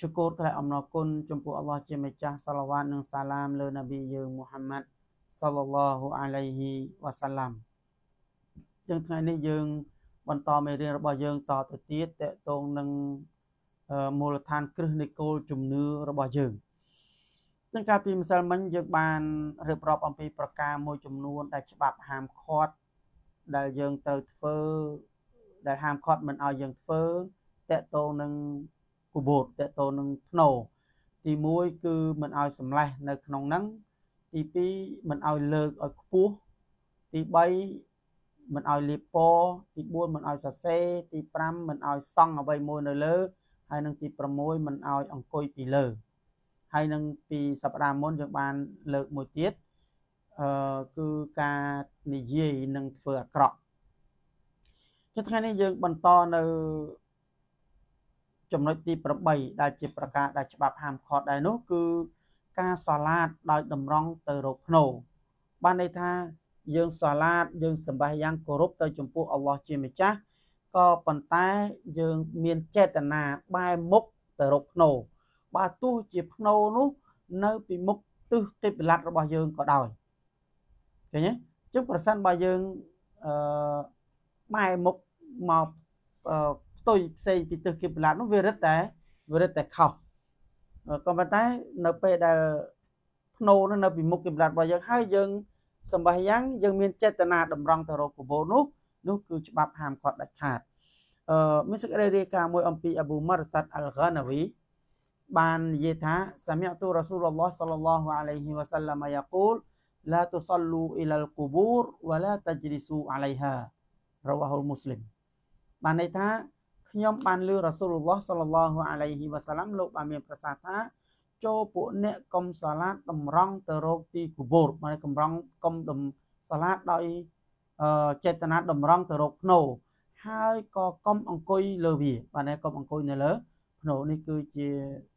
ឈូកូរថ្លែងអំណរគុណចំពោះអល់ឡោះជាម្ចាស់សល្វាតនិងសាឡាមលើនប៊ីយើងមូហាម៉ាត់សល្លឡោះអាឡៃហ៊ីវ៉ាសាឡាមជាងថ្ងៃនេះយើងបន្តមេរៀនរបស់យើងតទៅទៀតតកតងនឹងមូលដ្ឋានគ្រឹះនៃគោលជំនឿរបស់យើងទាំងការពីម្សិលមិញយើងបានរៀបរាប់អំពីប្រការមួយចំនួនដែលច្បាប់ហាមឃាត់ដែលយើងត្រូវធ្វើ ដែលហាមឃាត់មិនឲ្យយើងធ្វើតកតងនឹងគូបូតតទៅនឹងធ្នោទី1គឺមិនឲ្យសម្លេះ នៅ ក្នុងហ្នឹងទី2មិនឲ្យលើកឲ្យខ្ពស់ទី3មិនឲ្យលេបពទី4មិនឲ្យសរសេរទី5មិនឲ្យសង់អ្វីមួយនៅលើហើយនឹងទី6មិនឲ្យអង្គុយពីលើ ហើយនឹងពីសប្តាហ៍មុនយើងបានលើកមួយទៀតអឺគឺការនិយាយនិងធ្វើអាក្រក់ចុះថ្ងៃនេះយើងបន្តនៅចំណុចទី8ដែលជាប្រការដែលច្បាប់ហាមឃាត់ដែរនោះគឺការសាឡាតដោយតម្រង់ទៅរកភ្នោបានន័យថាយើងសាឡាតយើងសម្បះយ៉ាងគោរពទៅចំពោះអល់ឡោះជាម្ចាស់ក៏ប៉ុន្តែយើងមានចេតនាបែរមុខទៅរកភ្នោបើទោះជាភ្នោនោះនៅពីមុខទិសកិបល័តរបស់យើងក៏ដោយឃើញទេចឹងប្រសិនបើយើងអឺបែរមុខមកផ្ទុយផ្សេងពីទិសគិបឡាតនោះវារឹតតែវារឹតតែខុសក៏ប៉ុន្តែនៅពេលដែលភ្នូនោះនៅពីមុខគិបឡាតរបស់យើងហើយយើងសម្បះយ៉ាងយើងមានចេតនាតម្រង់ទៅរកគពោនោះនោះគឺច្បាប់ហាមឃាត់ដាច់ខាតអឺមានសេចក្តីរាយការណ៍មួយអំពីអប៊ូម៉ារសាត់អល់ហ្គាណាវីបាននិយាយថាសាមតូរ៉ាស៊ូលឡោះសលឡោះអាឡៃហ៊ីវ៉ាសាឡាមយ៉ាកូល لا تصلوا إلى القبور ولا تجلسوا عليها រវ៉ាហ៊ុលមូស្លីមបានន័យថាខ្ញុំបានលើរ៉ាស៊ូលឡោះសល្លឡោះអាឡៃហ៊ីវ៉ាសាឡាំលោកបានមានប្រសាសន៍ថាចូលពួកអ្នកកុំសាឡាតតម្រង់ទៅរកទីគូបូរមកតម្រង់កុំសាឡាតដោយចេតនាតម្រង់ទៅរកភ្នោហើយក៏កុំអង្គុយលើវាបាទកុំអង្គុយនៅលើ ភ្នោនេះគឺជា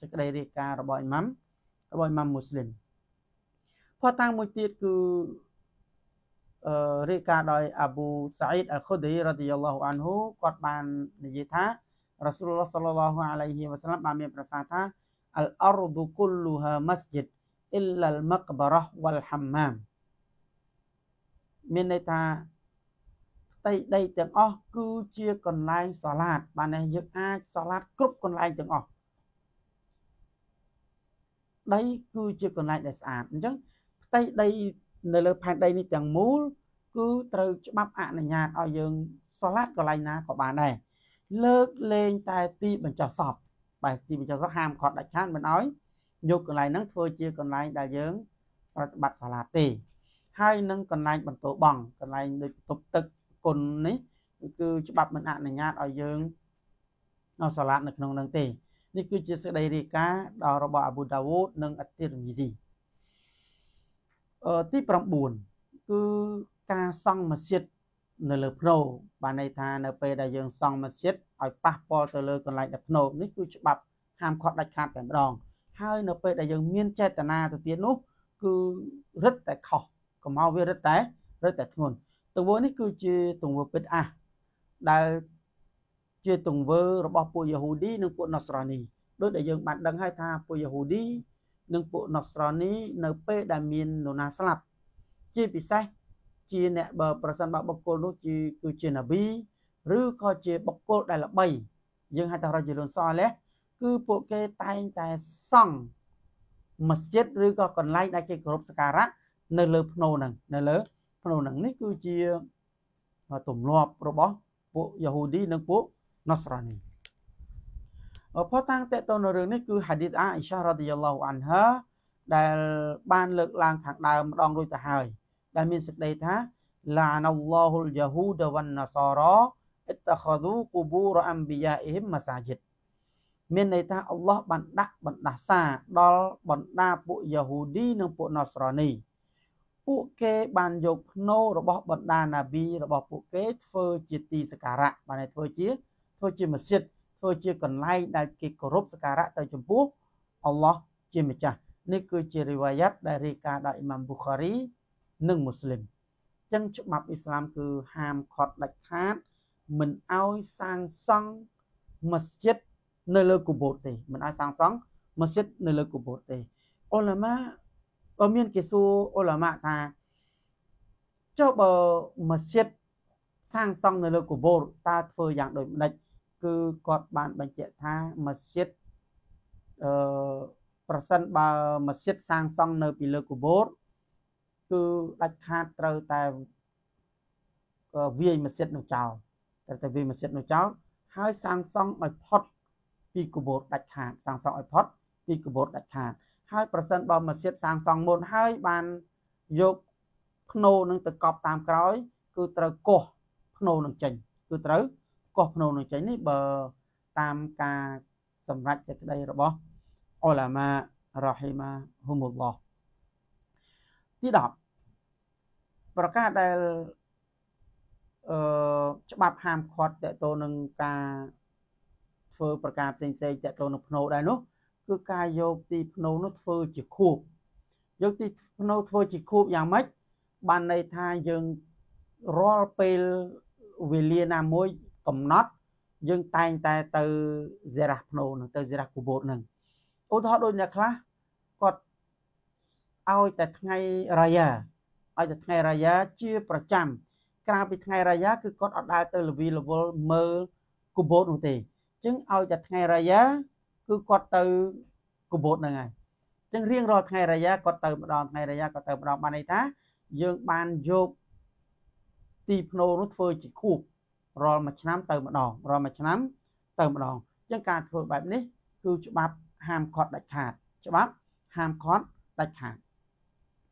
សេចក្តីរាយការណ៍របស់អ៊ីម៉ាំរបស់អ៊ីម៉ាំមូស្លីមផតាំងមួយទៀតគឺរាយការណ៍ដោយអាប៊ូសាអ៊ីតអល់ខូឌីរ៉ាឌីយ៉ាឡោះអានហ៊ូគាត់បាននិយាយថារ៉ាស៊ូលឡោះសល្លឡោះអាឡៃហ៊ីវ៉ាសឡាមបានមានប្រសាសន៍ថាអលអរឌូគុលលូហាម៉ាស្ជីតអ៊ីឡាលម៉ាក់បារ៉ះវ៉ាល់ហាំម៉ាមមានន័យថាផ្ទៃដីទាំងអស់គឺជាកន្លែងសាឡាតបាននេះយើងអាចសាឡាតគ្រប់កន្លែងទាំងអស់ដីគឺជាកន្លែងដែលស្អាតអញ្ចឹងផ្ទៃដីនៅលើផែនដីនេះទាំងមូលគឺត្រូវច្បាប់អនុញ្ញាតឲ្យយើងស្លាតកន្លែងណាក៏បានដែរលើកលែងតែទីបញ្ចុះសពបែបទីបញ្ចុះសពហាមគាត់ដាច់ខាតមិនឲ្យយកកន្លែងហ្នឹងធ្វើជាកន្លែងដែលយើងប្រតិបត្តិសាលាទេហើយនឹងកន្លែងបន្ទោបង់កន្លែងដូចបន្ទប់ទឹកគុណនេះគឺច្បាប់មិនអនុញ្ញាតឲ្យយើងនៅសាលានៅក្នុងនឹងទេនេះគឺជាសេចក្តីរាយការណ៍ដល់របស់អាប៊ូដាវូដនិងអតិរមីទីទី9គឺការសង់មស្ជីតនៅលើភ្នោបានន័យថានៅពេលដែលយើងសង់មស្ជីតឲ្យប៉ះពាល់ទៅលើកន្លែងដែលភ្នោនេះគឺច្បាប់ហាមឃាត់ដាច់ខាតតែម្ដងហើយនៅពេលដែលយើងមាន ចេតនាទៅទៀតនោះគឺរឹតតែខុសកុំឲ្យវារឹតតែរឹតតែធ្ងន់ទង្វើនេះគឺជាទង្វើពិតអាសដែលជាទង្វើរបស់ពួកយេហូឌីនិងពួកណូស្រ៉ានីដោយដែលយើងបានដឹងហើយថាពួកយេហូឌីនិងពួកណូស្រនី នៅពេលដែលមាននរណាស្លាប់ជាពិសេសជាអ្នកបើប្រសិនបើបុគ្គលនោះជាគឺជាណាប៊ីឬក៏ជាបុគ្គលដែលល្បី យើងហៅថារជលុនសអលះគឺពួកគេតែងតែសង់មស្ជីតឬក៏កន្លែងដែលគេគោរពសក្ការៈនៅលើភ្នូហ្នឹងនៅលើភ្នូហ្នឹងនេះគឺជាទម្លាប់របស់ ពួកយ៉ាហូឌីនិងពួកណូស្រនីផុសតាំងតេតទៅនៅរឿងនេះគឺហាឌីសអាអ៊ីសារ៉ាឌីយ៉ាឡោះអានហាដែលបានលើកឡើងខាងដើមម្ដងរួចទៅហើយ ដែលមានសេចក្តីថាឡាណល្លោហ៊ុលយ៉ាហ៊ូដវ៉ាន់ណាសារ៉ាអ៊ីតតាខឌូគូបូរ៉អំប៊ីយ៉ាអ៊ីហ៊ីមម៉ាសាជិតមានន័យថាអល់ឡោះបានដាក់បណ្ដាសាដល់បណ្ដាពួកយ៉ាហ៊ូឌីនិងពួកណូស្រ៉ានីពួកគេបានយកភ្នោរបស់បណ្ដាណាប៊ីរបស់ពួកគេធ្វើជាទីសក្ការៈបានធ្វើជាធ្វើជាមស្ជីតធ្វើជាកន្លែងដែលគេគោរពសក្ការៈទៅចំពោះអល់ឡោះជាម្ចាស់នេះគឺជារីវ៉ាយ៉ាត់ដែលរាយការណ៍ដោយអ៊ីម៉ាំប៊ូខារីនិងមូស្លីមចឹងច្បាប់អ៊ីស្លាមគឺហាមខត់ដាច់ខាតមិនអោយសាងសង់មស្ជិតនៅលើគូបូតទេមិនអោយសាងសង់មស្ជិតនៅលើគូបូតទេអ៊ុលាម៉ាបើមានគេសួរអ៊ុលាម៉ាថាចុះបើមស្ជិតសាងសង់នៅលើគូបូតតើធ្វើយ៉ាងដូចម្ដេចគឺគាត់បានបញ្ជាក់ថាមស្ជិតអឺប្រសិនបើមស្ជិតសាងសង់នៅពីលើគូបូតគឺដាច់ខាតត្រូវតែវាយមស្ជិតនោះចោលត្រូវតែវាយមស្ជិតនោះចោលហើយសាងសង់ឲ្យផុតពីគូបូតដាច់ខាតសាងសង់ឲ្យផុតពីគូបូតដាច់ខាតហើយប្រសិនបើមស្ជិតសាងសង់មុនហើយបានយកភ្នោនឹងទៅកប់តាមក្រោយគឺត្រូវកោះភ្នោនឹងចេញគឺត្រូវកោះភ្នូនឹងចេញនេះបើតាមការសម្រេចសេចក្តីរបស់អឡាម៉ារ៉ាហ៊ីម៉ាហ៊ុមុលឡោះទី10ប្រការដែលអឺច្បាប់ហាមឃាត់តកតនឹងការធ្វើប្រការផ្សេងផ្សេងតកតនឹងភ្នូដែរនោះគឺការយកទីភ្នូនោះធ្វើជាខួបយកទីភ្នូធ្វើជាខួបយ៉ាងម៉េចបានន័យថាយើងរាល់ពេលវេលាណាមួយកំណត់យើងតែងតែទៅសេរ៉ាភ្នូនឹងទៅសេរ៉ាគូបូតនឹងឧទាហរណ៍ដូចអ្នកខ្លះគាត់ឲ្យតែថ្ងៃរាយាឲ្យតែថ្ងៃរាយាជាប្រចាំក្រៅពីថ្ងៃរាយាគឺគាត់អត់ដើរទៅលវីលវល់មើលគូបូតនោះទេចឹងឲ្យតែថ្ងៃរាយាគឺគាត់ទៅគូបូតហ្នឹងហើយចឹងរៀងរាល់ថ្ងៃរាយាគាត់ទៅម្ដងថ្ងៃរាយាគាត់ទៅម្ដងបានន័យថា យើងបានយកទីភ្នោនោះធ្វើជាខួបរាល់មួយឆ្នាំទៅម្ដងរាល់មួយឆ្នាំទៅម្ដងអញ្ចឹងការធ្វើបែបនេះ គឺច្បាប់ហាមឃាត់ដាច់ខាតច្បាប់ហាមឃាត់ដាច់ខាត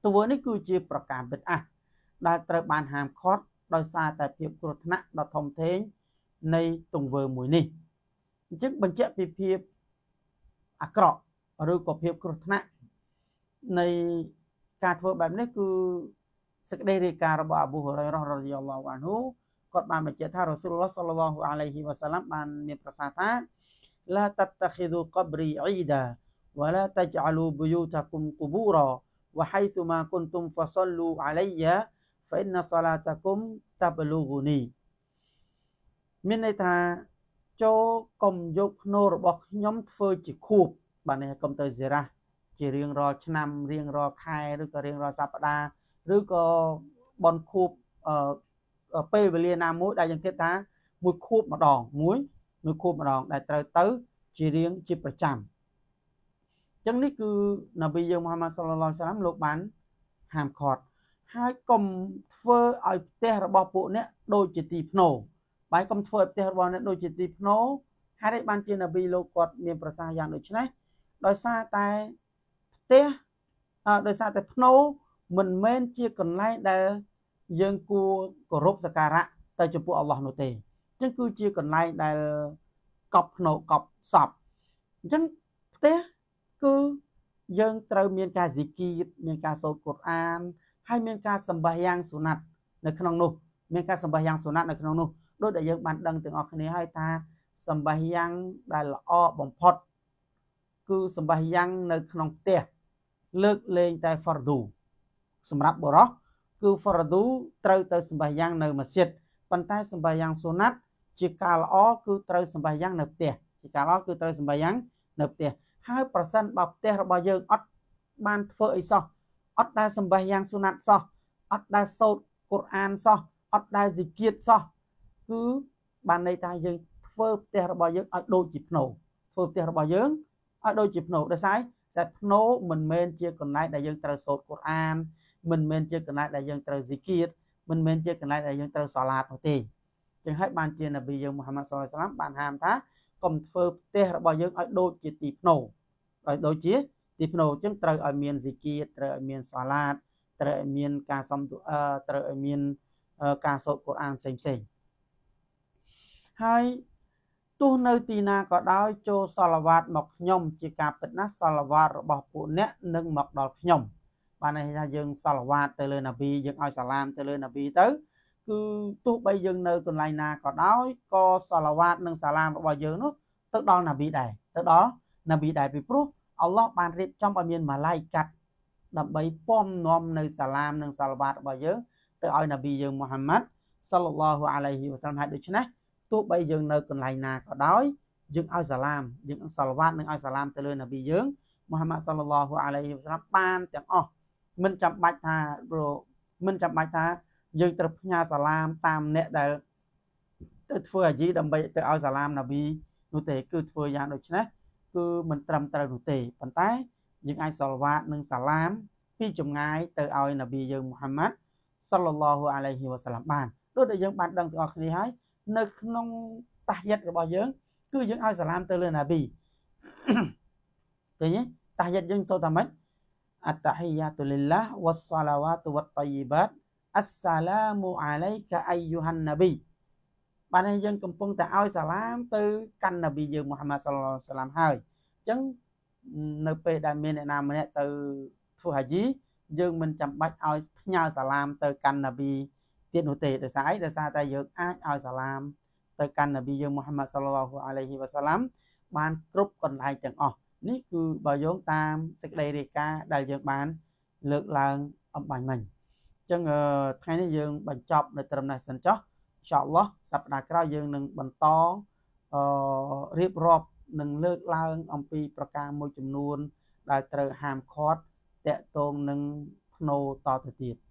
ទង្វើនេះគឺជាប្រការពិតអាស់ដែលត្រូវបានហាមឃាត់ដោយសារតែភាពគ្រោះថ្នាក់ដ៏ធំធេងនៃទង្វើមួយនេះអញ្ចឹងបញ្ជាក់ពីភាពអាក្រក់ឬក៏ភាពគ្រោះថ្នាក់នៃការធ្វើបែបនេះគឺសេចក្តីរាយការណ៍របស់អប៊ូហរ៉ៃរ៉ាឌីយ៉ាឡោះអានហ៊ូគាត់បានបញ្ជាក់ថារ៉ាស៊ូលឡោះសល្លឡោះអាឡៃហ៊ីវ៉ាសាឡាំបានមានប្រសាសន៍ថា لا تتخذوا قبري عيدا ولا تجعلوا بيوتكم قبورا وحيثما كنتم فصلوا علي فإن صلاتكم تبلغني មានន័យថាចូលកុំយកភ្នូរបស់ខ្ញុំធ្វើជាខួបបាទនេះកុំទៅសេរ៉ាជារៀងរាល់ឆ្នាំរៀងរាល់ខែឬក៏រៀងរាល់សប្តាហ៍ឬក៏បនខួបអឺពេលវេលាណាមួយ ដែលយើងគិតថាមួយខួបម្ដងមួយមួយខួបម្ដងដែលត្រូវទៅជារៀងជាប្រចាំអញ្ចឹងនេះគឺនប៊ីយើងមូហាម៉ាត់សុលឡាឡោះសាឡាមលោកបានហាមឃាត់ហើយកុំធ្វើឲ្យផ្ទះរបស់ពួកអ្នកដូចជាទីភ្នោបាយកុំធ្វើឲ្យផ្ទះរបស់អ្នកដូចជាទីភ្នោហេតុអីបានជានប៊ីលោកគាត់មានប្រសាសន៍យ៉ាងដូចនេះដោយសារតែផ្ទះដោយសារតែភ្នោមិនមែនជាកន្លែងដែលយើងគួរគោរពសក្ការៈទៅចំពោះអល់ឡោះនោះទេអញ្ចឹងគឺជាកន្លែងដែលកប់ភ្នោកប់សពអញ្ចឹងផ្ទះគឺយើងត្រូវមានការសិគីតមានការសូត្រកូរ៉ានហើយមានការសម្បះយ៉ាងសុណាត់នៅក្នុងនោះ មានការសម្បះយ៉ាងសុណាត់នៅក្នុងនោះ ដូចដែលយើងបានដឹងទាំងអស់គ្នាហើយថាសម្បះយ៉ាងដែលល្អបំផុតគឺសម្បះយ៉ាងនៅក្នុងផ្ទះលើកលែងតែហ្វរឌូសម្រាប់បរោះគឺហ្វរឌូត្រូវទៅសម្បះយ៉ាង នៅមស្ជីតប៉ុន្តែសម្បះយ៉ាងសូណាត់ជាការល្អគឺត្រូវសម្បះយ៉ាងនៅផ្ទះជាការល្អគឺត្រូវសម្បះយ៉ាងនៅផ្ទះហើយប្រសិនបើផ្ទះរបស់យើងអត់បានធ្វើអីសោះអត់ដែលសម្បះយ៉ាងសូណាត់សោះអត់ដែលសូត្រកូរ៉ានសោះអត់ដែលសិកាតសោះគឺបានន័យថាយើង ធ្វើផ្ទះរបស់យើងឲ្យដូចជាភ្នោធ្វើផ្ទះរបស់យើងឲ្យដូចជាភ្នោដោយសារតែភ្នោមិនមែនជាកន្លែងដែលយើងត្រូវសូត្រកូរ៉ានមិនមែនជាកណៃដែលយើងត្រូវស៊ីគៀតមិនមែនជាកណៃដែលយើងត្រូវសាឡាតនោះទេចឹងហើយបានជានប៊ីយើងមូហាម៉ាត់សុលឡាឡាមបានហាមថាកុំធ្វើផ្ទះរបស់យើងឲ្យដូចជាទីភ្នោឲ្យដូចជាទីភ្នោចឹងត្រូវឲ្យមានស៊ីគៀតត្រូវឲ្យមានសាឡាត ត្រូវឲ្យមានការសំទូអឺត្រូវឲ្យមានការសូត្រកូរ៉ានផ្សេងផ្សេងហើយទោះនៅទីណាក៏ដោយចូលសល្លាវ៉ាតមកខ្ញុំជាការពិតណាស់សល្លាវ៉ាតរបស់ពួកអ្នកនឹងមកដល់ខ្ញុំបានន័យថាយើងសល្វាតទៅលើនប៊ីយើងឲ្យសាឡាមទៅលើនប៊ីទៅគឺទោះបីយើងនៅកន្លែងណាក៏ដោយក៏សល្វាតនិងសាឡាមរបស់យើងនោះទៅដល់នប៊ីដែរទៅដល់នប៊ីដែរពីព្រោះអល់ឡោះបានរៀបចំឲ្យមានម៉ាឡៃកាត់ដើម្បីពំនាំនៅសាឡាមនិងសល្វាតរបស់យើងទៅឲ្យនប៊ីយើងមូហាម៉ាត់សល្លាហ៍អាឡៃហ៊ីវ៉ាសាឡាមហើយដូច្នេះទោះបីយើងនៅកន្លែងណាក៏ដោយយើងឲ្យសាឡាមយើងសល្វាតនិងឲ្យសាឡាមទៅលើនប៊ីយើងមូហាម៉ាត់សល្លាហ៍អាឡៃហ៊ីវ៉ាសាឡាមបានទាំងអស់មិនចាំបាច់ថាព្រោះមិនចាំបាច់ថាយើងត្រូវផ្ញើសាឡាមតាមអ្នកដែលទៅធ្វើអាជីដើម្បីទៅឲ្យសាឡាមណាប៊ីនោះទេ គឺធ្វើយ៉ាងដូចនេះគឺមិនត្រឹមត្រូវនោះទេប៉ុន្តែ យើងអាចសលវ៉ាតនិងសាឡាម ពីចម្ងាយទៅឲ្យណាប៊ីយើងមូហាម៉ាត់សល្លឡោះអាឡៃហ៊ីវ៉ាសាឡាមបានដូចដែលយើងបានដឹងទាំងអស់គ្នាហើយនៅក្នុង តាហយិតរបស់យើង គឺយើងឲ្យសាឡាមទៅលើណាប៊ីឃើញទេតាហយិតយើងសូត្រថាម៉េច At-tahiyatu lillah wassalawatu wat-tayyibat Assalamu alayka ayyuhan nabi បានហើយយើងកំពុងតែឲ្យសាឡាមទៅកាន់នប៊ីយើងមូហាម៉ាត់សល្លឡោះសាឡាមហើយអញ្ចឹងនៅពេលដែលមានអ្នកណាម្នាក់ទៅធ្វើហាជីយើងមិនចាំបាច់ឲ្យផ្ញើសាឡាមទៅកាន់នប៊ីទៀតនោះទេដោយសារអីដោយសារតែយើងអាចឲ្យសាឡាមទៅកាន់នប៊ីយើងមូហាម៉ាត់សល្លឡោះអាឡៃហ៊ីវ៉ាសាឡាមបានគ្រប់កន្លែងទាំងអស់នេះគឺបើយោងតាមសេចក្តីរាយការណ៍ដែលយើងបាន លើកឡើងអំបញ្ញមិញអញ្ចឹងថ្ងៃនេះយើង បញ្ចប់នៅត្រឹមនេះសិនចុះអ៊ីនសាអល់ឡោះសប្តាហ៍ក្រោយយើងនឹងបន្តអឺរៀបរាប់និងលើកឡើង អំពីប្រការមួយចំនួន ដែលត្រូវហាមឃាត់តកតងនឹងភ្នោតទៅទៀត។